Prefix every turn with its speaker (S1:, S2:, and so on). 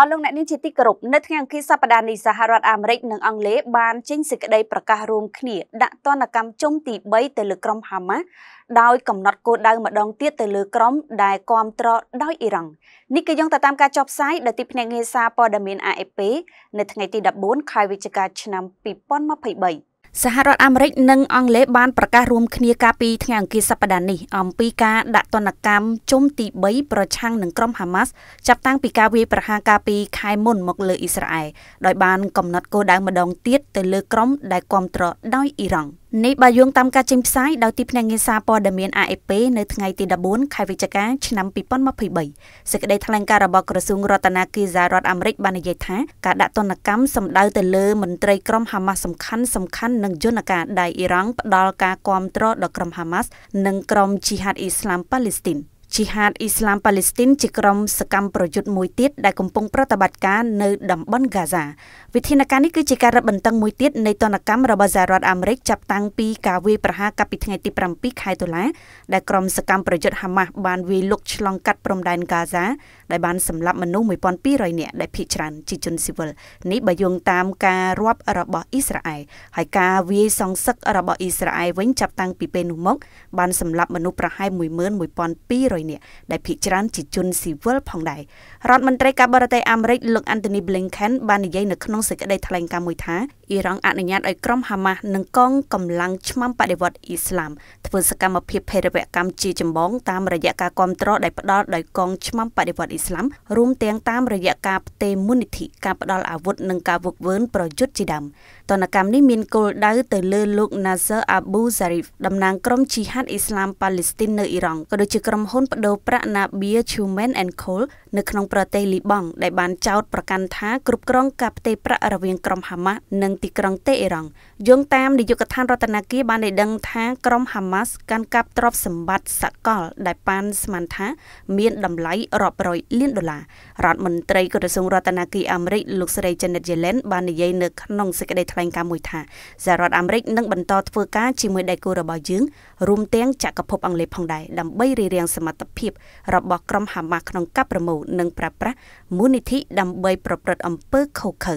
S1: អស់លោកអ្នកនាងជាទីគោរពនៅថ្ងៃអង្គារសប្តាហ៍នេះសហរដ្ឋអាមេរិកនិងអង់គ្លេសបានចេញសេចក្តីប្រកាសរួមគ្នាដាក់ទណ្ឌកម្មជុំទី3ទៅលើក្រុមហាម៉ាស់ដោយកំណត់គោលដៅម្ដងទៀតទៅលើក្រុម ដែលគាំទ្រដោយអ៊ីរ៉ង់នេះគឺយោងទៅតាមការចុះផ្សាយដោយទីភ្នាក់ងារសារព័ត៌មាន AFP នៅថ្ងៃទី14ខែវិច្ឆិកាឆ្នាំ2023សហរដ្ឋអាមេរិកនិងអង់គ្លេសបានប្រកាសរួមគ្នាកាលពីថ្ងៃអង្គារសប្តាហ៍នេះអំពីការដាក់ទណ្ឌកម្មជុំទី3ប្រឆាំងនឹងក្រុមហាម៉ាស់ចាប់តាំងពីការវាយប្រហារកាលពីខែមុនមកលើអ៊ីស្រាអែលដោយបានកំណត់គោលដៅម្ដងទៀតទៅលើក្រុមដែលគ្រប់គ្រងដោយអ៊ីរ៉ង់នេះបើយោងតាមការចេញផ្សាយដោយទីភ្នាក់ងារសារព័ត៌មាន AFP នៅថ្ងៃទី14ខែវិច្ឆិកាឆ្នាំ2023សេចក្តីថ្លែងការណ៍របស់ក្រសួងរដ្ឋាភិបាលសហរដ្ឋអាមេរិកបាននិយាយថាការដាក់ទណ្ឌកម្មសម្ដៅទៅលើមន្ត្រីក្រុមហាម៉ាស់សំខាន់សំខាន់និងយន្តការដៃអ៊ីរ៉ង់ផ្ដល់ការគាំទ្រដល់ក្រុមហាម៉ាស់និងក្រុមជីហាត់អ៊ីស្លាមប៉ាឡេស្ទីន។ជីហាតអ៊ីស្លាមប៉ាឡេស្ទីនជាក្រុមសកម្មប្រយុទ្ធមួយទៀតដែលកំពុងប្រតិបត្តិការនៅតំបន់ហ្គាហ្សាវិធានការនេះគឺជាការរឹតបន្តឹងមួយទៀតនៃទណ្ឌកម្មរបស់សហរដ្ឋអាមេរិកចាប់តាំងពីការវាយប្រហារកាលពីថ្ងៃទី7ខែតុលាដែលក្រុមសកម្មប្រយុទ្ធហាម៉ាស់បានវាយលុកឆ្លងកាត់ព្រំដែនហ្គាហ្សាដែលបានសម្លាប់មនុស្ស1200នាក់ដែលភ័យច្រើនជាជនស៊ីវិលនេះបើយោងតាមការរាប់របស់អ៊ីស្រាអែលហើយការវាយសងសឹករបស់អ៊ីស្រាអែលវិញចាប់តាំងពីពេលនោះមកបានសម្លាប់មនុស្សប្រហែល11200នាក់ដែលភ័យច្រើនជាជនស៊ីវិលផងដែររដ្ឋមន្ត្រីការបរទេសអាមេរិកលោក Anthony Blinken បាននិយាយនៅក្នុងសេចក្តីថ្លែងការណ៍មួយថាអ៊ីរ៉ង់អនុញ្ញាតឲ្យក្រុមហាម៉ាស់និងកងកម្លាំងឆ្មាំបដិវត្តអ៊ីស្លាមធ្វើសកម្មភាពភេរវកម្មជាចម្បងតាមរយៈការគ្រប់គ្រងដែលផ្ដល់ដោយកងឆ្មាំបដិវត្តអ៊ីស្លាមរួមទាំងតាមរយៈការផ្ទេរមុននិធិការផ្ដល់អាវុធនិងការវឹកវើប្រយុទ្ធជាដើមតនកម្មនេះមានគោលដៅទៅលើលោក Nasser Abu Zarif តំណាងក្រុម Jihad អ៊ីស្លាមប៉ាឡេស្ទីននៅអ៊ីរ៉ង់ក៏ដូចជាក្រុមហ៊ុនបដូរប្រាក់ Nabia Chuman and Coal នៅក្នុងប្រទេសលីបង់ដែលបានចោទប្រកាន់ថាគ្រប់គ្រងការផ្ទេរប្រាក់រវាងក្រុមហាម៉ាស់និងទីក្រុងតេអ៊ីរ៉ង់យោងតាមនាយកដ្ឋានរដ្ឋាភិបាលបានដឹងថាក្រុមហាម៉ាស់កាន់កាប់ទ្រព្យសម្បត្តិសកល ដែលបានស្មានថា មានតម្លៃរាប់រយលានដុល្លាររដ្ឋមន្ត្រីក្រសួងរដ្ឋាភិបាលអាមេរិកលោកស្រី Janet Yellen បាននិយាយនៅក្នុងសេចក្តីថ្លែងការណ៍មួយថាសហរដ្ឋអាមេរិកនឹងបន្តធ្វើការជាមួយដៃគូរបស់យើងរួមទាំងចក្រភពអង់គ្លេសផងដែរដើម្បីរៀបរៀងសមត្ថភាពរបស់ក្រុមហាម៉ាស់ក្នុងការប្រមូលនិងប្រើប្រាស់មូលនិធិដើម្បីប្រព្រឹត្តអំពើខុសខើ